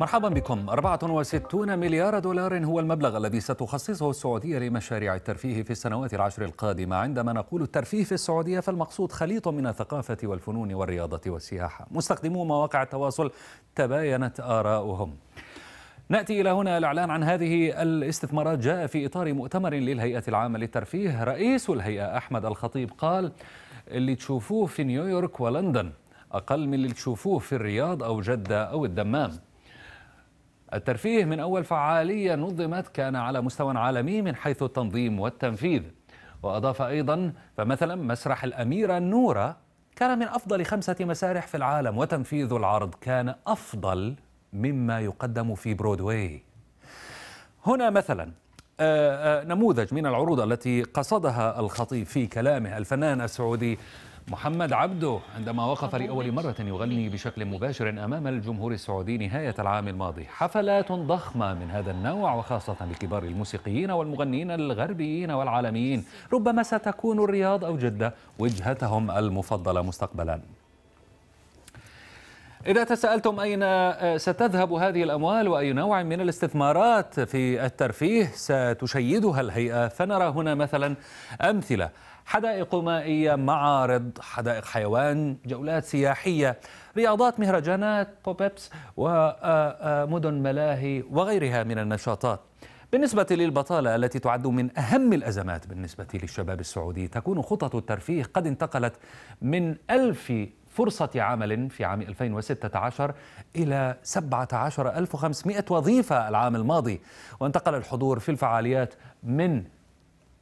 مرحبا بكم 64 مليار دولار هو المبلغ الذي ستخصصه السعودية لمشاريع الترفيه في السنوات العشر القادمة عندما نقول الترفيه في السعودية فالمقصود خليط من الثقافة والفنون والرياضة والسياحة مستخدمو مواقع التواصل تباينت آراؤهم ناتي الى هنا الاعلان عن هذه الاستثمارات جاء في اطار مؤتمر للهيئه العامه للترفيه رئيس الهيئه احمد الخطيب قال اللي تشوفوه في نيويورك ولندن اقل من اللي تشوفوه في الرياض او جده او الدمام الترفيه من أول فعالية نظمت كان على مستوى عالمي من حيث التنظيم والتنفيذ وأضاف أيضا فمثلا مسرح الأميرة نورة كان من أفضل خمسة مسارح في العالم وتنفيذ العرض كان أفضل مما يقدم في برودواي هنا مثلا آه، آه، نموذج من العروض التي قصدها الخطيب في كلامه الفنان السعودي محمد عبده عندما وقف لأول مرة يغني بشكل مباشر أمام الجمهور السعودي نهاية العام الماضي حفلات ضخمة من هذا النوع وخاصة لكبار الموسيقيين والمغنيين الغربيين والعالميين ربما ستكون الرياض أو جدة وجهتهم المفضلة مستقبلاً إذا تساءلتم أين آه، ستذهب هذه الأموال وأي نوع من الاستثمارات في الترفيه ستشيدها الهيئة فنرى هنا مثلا أمثلة حدائق مائية معارض حدائق حيوان جولات سياحية رياضات مهرجانات بوبيبس ومدن آه، آه، ملاهي وغيرها من النشاطات بالنسبة للبطالة التي تعد من أهم الأزمات بالنسبة للشباب السعودي تكون خطط الترفيه قد انتقلت من ألف فرصة عمل في عام 2016 إلى 17500 وظيفة العام الماضي وانتقل الحضور في الفعاليات من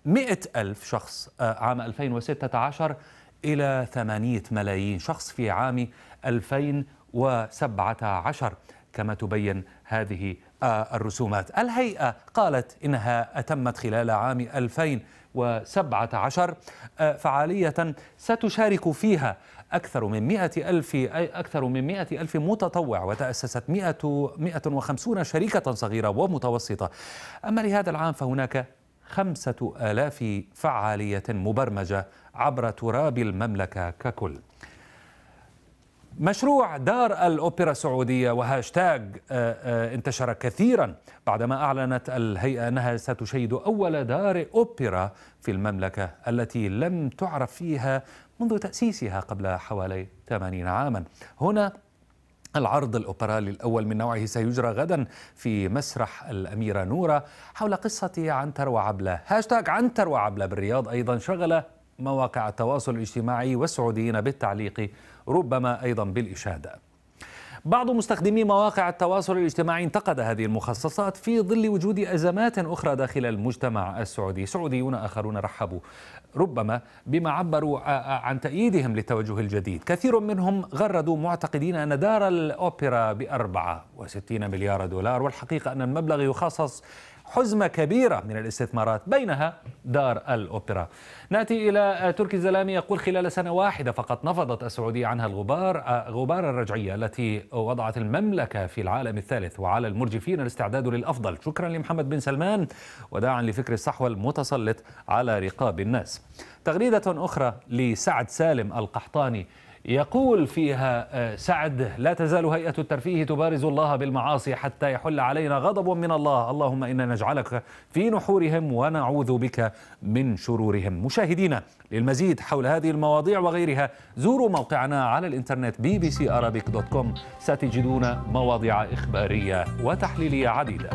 100 ألف شخص آه، عام 2016 إلى 8 ملايين شخص في عام 2017 كما تبين هذه الرسومات الهيئة قالت إنها أتمت خلال عام 2017 آه، فعالية ستشارك فيها أكثر من 100 ألف أكثر من 100 ألف متطوع وتأسست 100 150 شركة صغيرة ومتوسطة أما لهذا العام فهناك خمسة آلاف فعالية مبرمجة عبر تراب المملكة ككل مشروع دار الأوبرا السعودية وهاشتاج آه، آه، انتشر كثيرا بعدما أعلنت الهيئة أنها ستشيد أول دار أوبرا في المملكة التي لم تعرف فيها منذ تأسيسها قبل حوالي 80 عاما هنا العرض الأوبرالي الأول من نوعه سيجرى غدا في مسرح الأميرة نورة حول قصة عنتر وعبلة هاشتاج عنتر وعبلة بالرياض أيضا شغل مواقع التواصل الاجتماعي والسعوديين بالتعليق ربما أيضا بالإشادة بعض مستخدمي مواقع التواصل الاجتماعي انتقد هذه المخصصات في ظل وجود أزمات أخرى داخل المجتمع السعودي سعوديون آخرون رحبوا ربما بما عبروا عن تأييدهم للتوجه الجديد كثير منهم غردوا معتقدين أن دار الأوبرا بأربعة وستين مليار دولار والحقيقة أن المبلغ يخصص حزمة كبيرة من الاستثمارات بينها دار الأوبرا نأتي إلى تركي الزلامي يقول خلال سنة واحدة فقط نفضت السعودية عنها الغبار غبار الرجعية التي وضعت المملكة في العالم الثالث وعلى المرجفين الاستعداد للأفضل شكرا لمحمد بن سلمان وداعا لفكر الصحوة المتسلط على رقاب الناس تغريدة أخرى لسعد سالم القحطاني يقول فيها آه، سعد لا تزال هيئة الترفيه تبارز الله بالمعاصي حتى يحل علينا غضب من الله اللهم إنا نجعلك في نحورهم ونعوذ بك من شرورهم مشاهدينا للمزيد حول هذه المواضيع وغيرها زوروا موقعنا على الإنترنت bbcarabic.com ستجدون مواضيع إخبارية وتحليلية عديدة